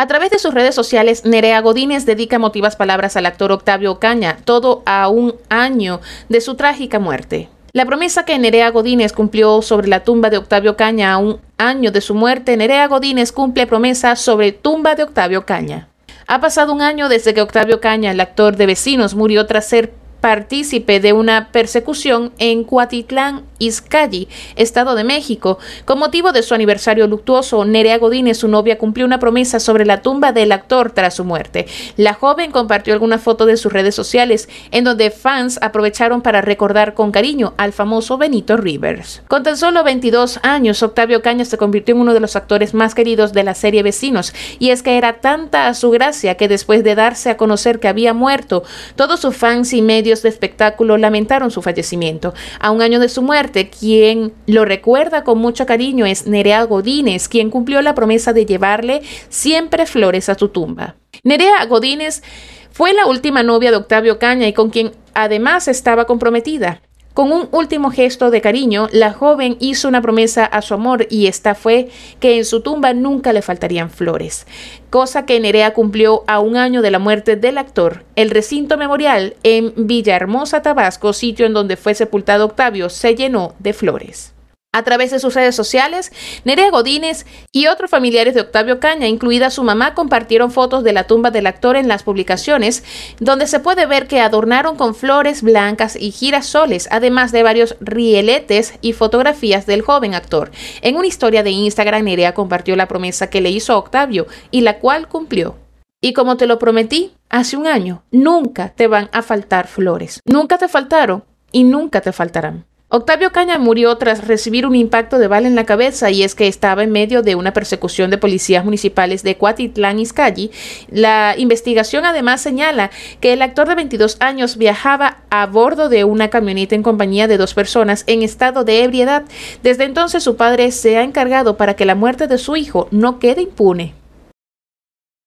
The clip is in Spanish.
A través de sus redes sociales, Nerea Godínez dedica emotivas palabras al actor Octavio Caña, todo a un año de su trágica muerte. La promesa que Nerea Godínez cumplió sobre la tumba de Octavio Caña a un año de su muerte, Nerea Godínez cumple promesa sobre tumba de Octavio Caña. Ha pasado un año desde que Octavio Caña, el actor de Vecinos, murió tras ser partícipe de una persecución en Cuatitlán, Izcalli, Estado de México. Con motivo de su aniversario luctuoso, Nerea Godínez, su novia, cumplió una promesa sobre la tumba del actor tras su muerte. La joven compartió algunas fotos de sus redes sociales en donde fans aprovecharon para recordar con cariño al famoso Benito Rivers. Con tan solo 22 años, Octavio Cañas se convirtió en uno de los actores más queridos de la serie Vecinos, y es que era tanta su gracia que después de darse a conocer que había muerto, todos sus fans y medios de espectáculo lamentaron su fallecimiento. A un año de su muerte, quien lo recuerda con mucho cariño es Nerea Godínez, quien cumplió la promesa de llevarle siempre flores a su tumba. Nerea Godínez fue la última novia de Octavio Caña y con quien además estaba comprometida. Con un último gesto de cariño, la joven hizo una promesa a su amor y esta fue que en su tumba nunca le faltarían flores, cosa que Nerea cumplió a un año de la muerte del actor. El recinto memorial en Villahermosa, Tabasco, sitio en donde fue sepultado Octavio, se llenó de flores. A través de sus redes sociales, Nerea Godínez y otros familiares de Octavio Caña, incluida su mamá, compartieron fotos de la tumba del actor en las publicaciones, donde se puede ver que adornaron con flores blancas y girasoles, además de varios rieletes y fotografías del joven actor. En una historia de Instagram, Nerea compartió la promesa que le hizo a Octavio y la cual cumplió. Y como te lo prometí hace un año, nunca te van a faltar flores. Nunca te faltaron y nunca te faltarán. Octavio Caña murió tras recibir un impacto de bala en la cabeza y es que estaba en medio de una persecución de policías municipales de Cuatitlán Izcalli. La investigación además señala que el actor de 22 años viajaba a bordo de una camioneta en compañía de dos personas en estado de ebriedad. Desde entonces su padre se ha encargado para que la muerte de su hijo no quede impune.